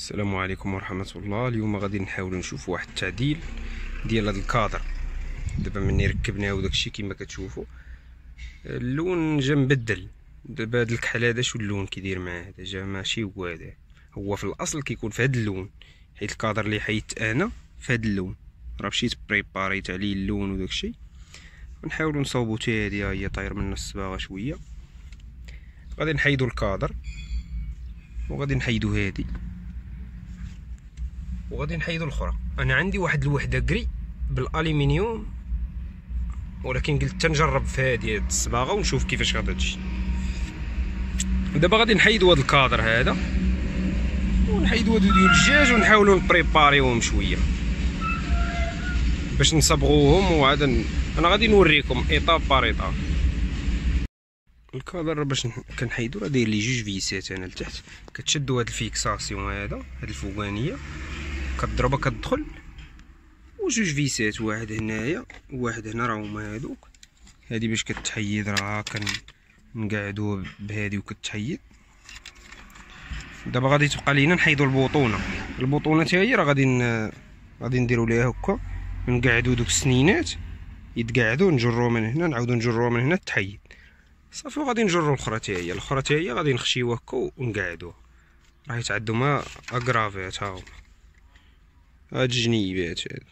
السلام عليكم ورحمه الله اليوم غادي نحاول نشوف واحد التعديل ديال هذا الكادر دابا ملي ركبناه وداكشي كما كتشوفوا اللون جا مبدل دابا هاد الكحل هذا شو اللون كيدير معاه هذا جا ماشي هو هذا هو في الاصل كيكون في هاد اللون حيت الكادر اللي حيدت انا في هاد اللون راه مشيت بريباريت عليه اللون وداكشي نحاولوا نصاوبو حتى هادي هي طاير من الصباغه شويه غادي نحيدو الكادر وغادي نحيدو هادي وغادي نحيدو الاخرى انا عندي واحد الوحده كري بالالومنيوم ولكن قلت تنجرب في هذه الصباغه ونشوف كيفاش غادي تجي دابا غادي نحيدو هاد الكادر هذا ونحيدو هادو ديال الدجاج ونحاولو نبريباريوهم شويه باش نصبغوهم وعاد انا غادي نوريكم ايطاب بار ايطاب الكادر باش كنحيدو راه داير لي جوج فيسات انا لتحت كتشدو هاد الفيكساسيون هذا هاد الفوقانيه كضربها كتدخل وجوج فيسات واحد هنايا وواحد هنا راه هما هادوك هادي باش كتحيد راه كنقعدو بهادي وكتحيد دابا غادي تبقى لينا نحيدو البطونه البطونه تاعي هي راه غادي غادي نديرو ليها هكا نقعدو دوك السنينات يتقعدو نجرو من هنا نعاودو نجرو من هنا تحيد صافي وغادي نجرو الاخرى تاعي هي الاخرى تاعي هي غادي نخشيوها هكا ونقعدوها راه يتعدو ما اكرافيات ها هاد الجنيبات هاد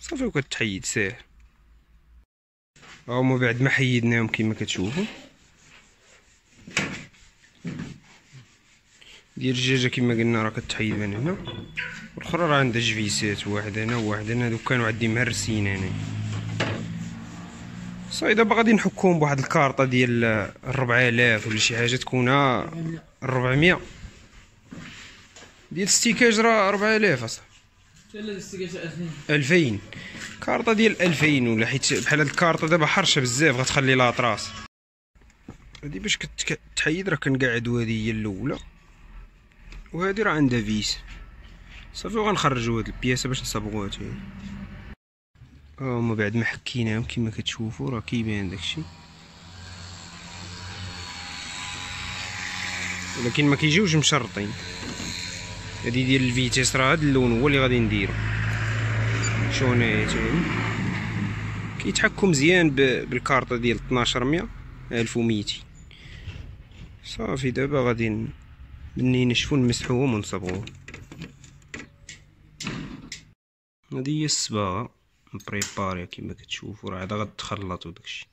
صافي وكتحيد ساهل هما بعد ما حيدناهم كما كتشوفوا ديال الدجاجه كما قلنا راه كتحيد من هنا والاخرى راه عندها جفيسات واحد هنا وواحد هنا دوك كانوا عندي مهرسين هنا صاي دابا غادي نحكهم بواحد الكارطه ديال 4000 ولا شي حاجه تكون 400 ديال الاستيكاج راه 4000 اصلا 2000 كارطه ديال 2000 ولا حيت بحال هاد الكارطه دابا حرشه بزاف غتخلي لها طراس هادي باش كتحيد راه كنقعد وهادي هي الاولى وهادي راه عندها فيس صافي وغنخرجو هاد البياسه باش نصبغوها تاني ها هما بعد ما حكيناهم كما كتشوفوا راه كيبان داكشي ولكن ما كيجيوش مشرطين غادي يدير الفيتيس راه هاد اللون هو اللي غادي نديرو شو كيتحكم مزيان بالكارطة ديال 1200 1200 صافي دابا غادي ملي نشفو نمسحوهم ونصبغوهم هادي هي الصباغة مبريباري كيما كتشوفو راه عاد غتخلط داكشي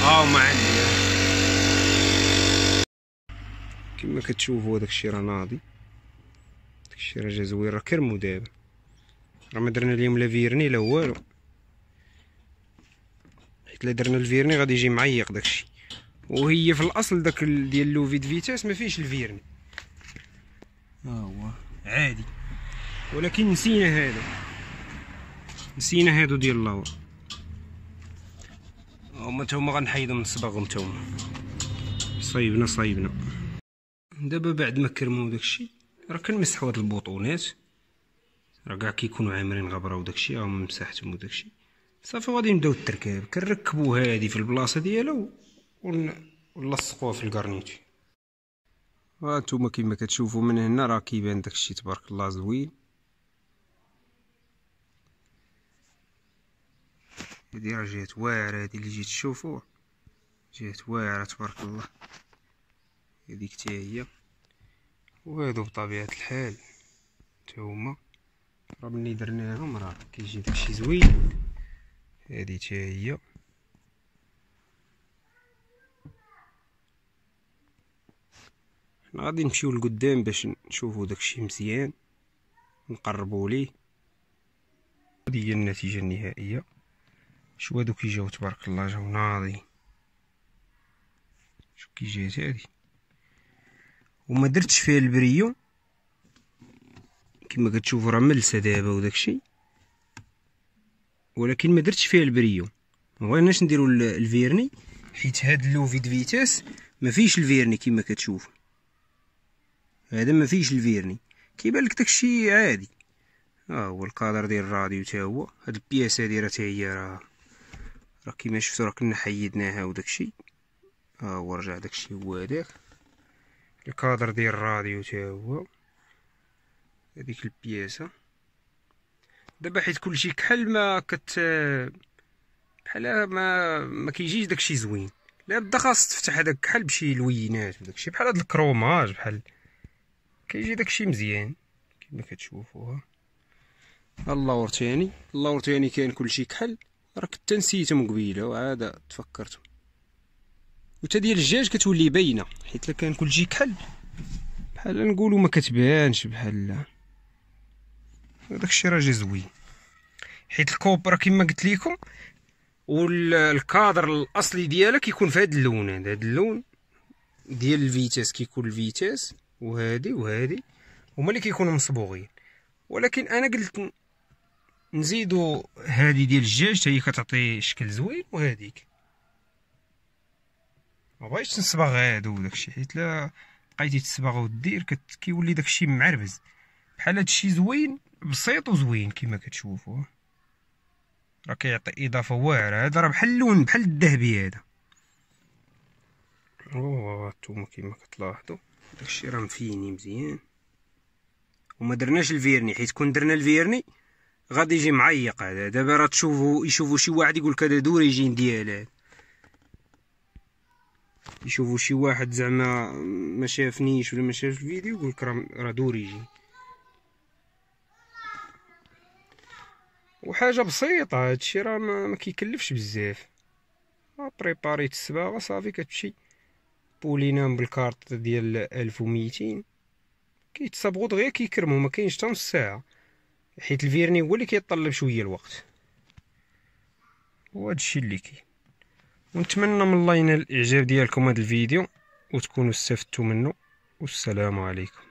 ها اه، ما عندي كما كتشوفوا الشيء راه ناضي داكشي راه جا زوين راه كرمو دابا راه ما درنا اليوم لا فيرني لا والو حيت لا درنا الفيرني غادي يجي معيق داكشي وهي في الاصل داك ديال لوفيد فيتاس ما فيهش الفيرني ها هو عادي ولكن نسينا هذا نسينا هادو ديال لاور هما نتوما غنحيدو من الصباغ نتوما صايبنا صايبنا دابا بعد ما كرمو داكشي راه كنمسحو هاد البوطونات راه كاع كيكونو عامرين غبره وداكشي راهم و وداكشي صافي غادي نبداو التركيب كنركبو هادي في البلاصه ديالها ونلصقوها في الكارنيتي ها آه، نتوما كيما كتشوفو من هنا راه كيبان داكشي تبارك الله زوين هذه راه جات واعرة هذه اللي جيت تشوفو جات واعرة تبارك الله هذيك تا هي وهادو بطبيعة الحال تا هما راه ملي درناهم راه كيجي داكشي زوين هادي تا هي حنا غادي نمشيو لقدام باش نشوفو داكشي مزيان نقربو ليه هادي هي النتيجة النهائية شو هادو كيجاو تبارك الله جاو ناضي شو كي جات هادي وما درتش فيها البريو كما كتشوفوا راه ملسه دابا وداكشي ولكن ما درتش فيها البريو ما بغيناش نديروا الفيرني حيت هاد لو فيد فيتاس ما فيش الفيرني كما كتشوف هذا ما فيش الفيرني كيبان لك داكشي عادي ها هو القادر ديال الراديو تا هو هاد البياسه هادي راه هي راه راه كيما شفتو راه كنا حيدناها وداكشي ها هو رجع داكشي هو هداك الكادر ديال الراديو تا هو هذيك البياسه دابا حيت كلشي كحل ما كت بحال ما ما كيجيش داكشي زوين لا بدا خاص تفتح هذاك كحل بشي لوينات وداكشي بحال هاد الكروماج بحال كيجي داكشي مزيان كما كتشوفوها الله ورتاني كاين كلشي كحل راك حتى نسيتهم من قبيله وعاد تفكرت وتا ديال الدجاج كتولي باينه حيت لا كان كلشي كحل بحال نقولوا ما كتبانش بحال لا داكشي راه جا زوين حيت الكوب راه كما قلت لكم والكادر الاصلي ديالها كيكون في هذا اللون هذا اللون ديال الفيتاس كيكون الفيتاس وهادي وهادي هما اللي كيكونوا مصبوغين ولكن انا قلت نزيدو هذه ديال الدجاج هي كتعطي شكل زوين وهذيك ما بغيتش نصبغ هادو داكشي حيت لا بقيتي تصبغ ودير كيولي داكشي معربز بحال هادشي زوين بسيط وزوين كما كتشوفوا راه كيعطي اضافه واعره هذا راه بحال اللون بحال الذهبي هذا اوه انتما كما كتلاحظوا داكشي راه مفيني مزيان وما درناش الفيرني حيت كون درنا الفيرني غادي يجي معيق هذا دابا راه تشوفو يشوفو شي واحد يقول لك هذا دوريجين ديالها يشوفو شي واحد زعما ما شافنيش ولا ما شافش الفيديو يقول لك راه دوريجين وحاجه بسيطه هادشي راه ما, كيكلفش بزاف بريباريت السباغه صافي كتمشي بولينام بالكارت ديال 1200 كيتصبغوا دغيا كيكرموا ما كاينش حتى نص ساعه حيت الفيرني هو اللي كيطلب شويه الوقت وهذا الشيء اللي كاين ونتمنى من الله ينال الاعجاب ديالكم هذا الفيديو وتكونوا استفدتوا منه والسلام عليكم